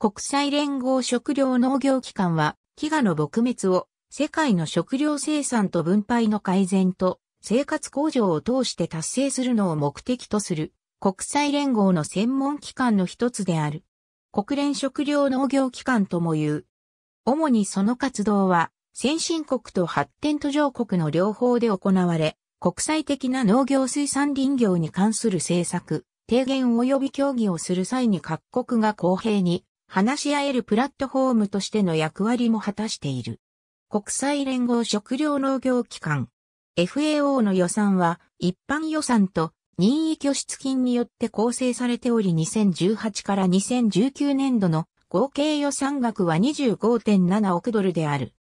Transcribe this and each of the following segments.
国際連合食糧農業機関は、飢餓の撲滅を世界の食料生産と分配の改善と生活向上を通して達成するのを目的とする国際連合の専門機関の一つである。国連食糧農業機関とも言う。主にその活動は先進国と発展途上国の両方で行われ、国際的な農業水産林業に関する政策、提言及び協議をする際に各国が公平に話し合えるプラットフォームとしての役割も果たしている。国際連合食料農業機関 FAO の予算は一般予算と任意拠出金によって構成されており2018から2019年度の合計予算額は25.7億ドルである。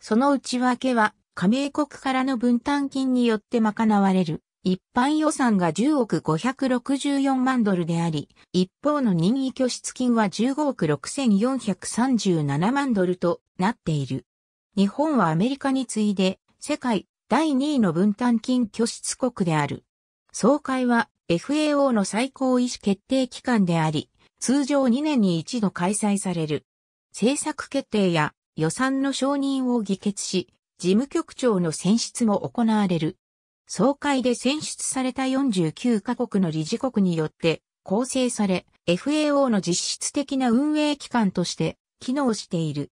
その内訳は加盟国からの分担金によって賄われる一般予算が10億564万ドルであり、一方の任意拠出金は15億6437万ドルとなっている。日本はアメリカに次いで世界第2位の分担金拠出国である。総会は FAO の最高意思決定機関であり、通常2年に一度開催される。政策決定や予算の承認を議決し、事務局長の選出も行われる。総会で選出された49カ国の理事国によって構成され、FAO の実質的な運営機関として機能している。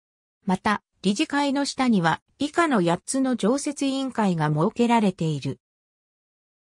また、理事会の下には以下の8つの常設委員会が設けられている。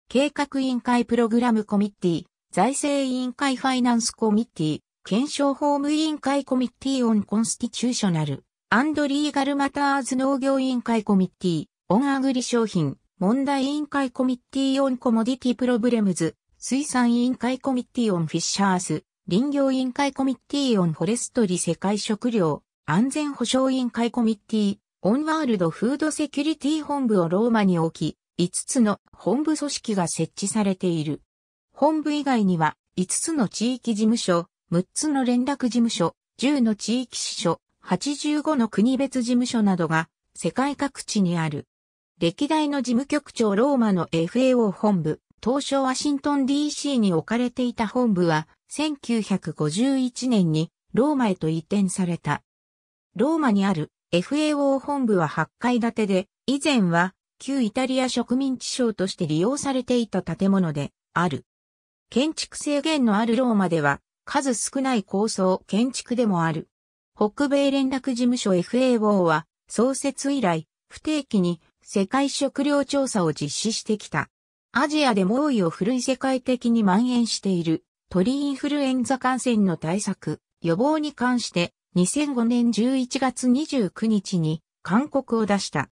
計画委員会プログラムコミッティ、財政委員会ファイナンスコミッティ、検証法務委員会コミッティオンコンスティチューショナル、アンドリーガルマターズ農業委員会コミッティ、オンアグリ商品、問題委員会コミッティオンコモディティプロブレムズ、水産委員会コミッティオンフィッシャース、林業委員会コミッティオンフォレストリ世界食料、安全保障委員会コミッティオンワールドフードセキュリティ本部をローマに置き、5つの本部組織が設置されている。本部以外には、5つの地域事務所、6つの連絡事務所、10の地域支所、85の国別事務所などが世界各地にある。歴代の事務局長ローマの FAO 本部、当初ワシントン DC に置かれていた本部は、1951年にローマへと移転された。ローマにある FAO 本部は8階建てで、以前は旧イタリア植民地省として利用されていた建物である。建築制限のあるローマでは、数少ない高層建築でもある。北米連絡事務所 FAO は、創設以来、不定期に世界食糧調査を実施してきた。アジアで猛威を振るい世界的に蔓延している鳥インフルエンザ感染の対策、予防に関して2005年11月29日に勧告を出した。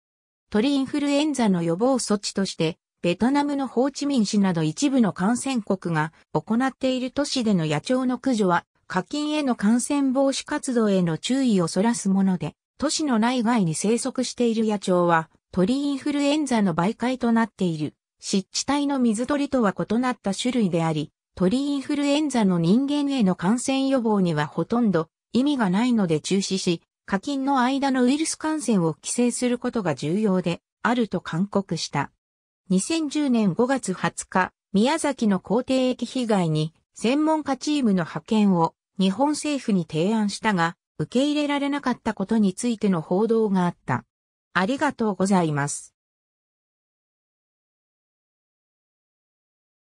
鳥インフルエンザの予防措置として、ベトナムのホーチミン市など一部の感染国が行っている都市での野鳥の駆除は、課金への感染防止活動への注意をそらすもので、都市の内外に生息している野鳥は、鳥インフルエンザの媒介となっている。湿地帯の水鳥とは異なった種類であり、鳥インフルエンザの人間への感染予防にはほとんど意味がないので中止し、課金の間のウイルス感染を規制することが重要であると勧告した。2010年5月20日、宮崎の皇帝駅被害に専門家チームの派遣を日本政府に提案したが、受け入れられなかったことについての報道があった。ありがとうございます。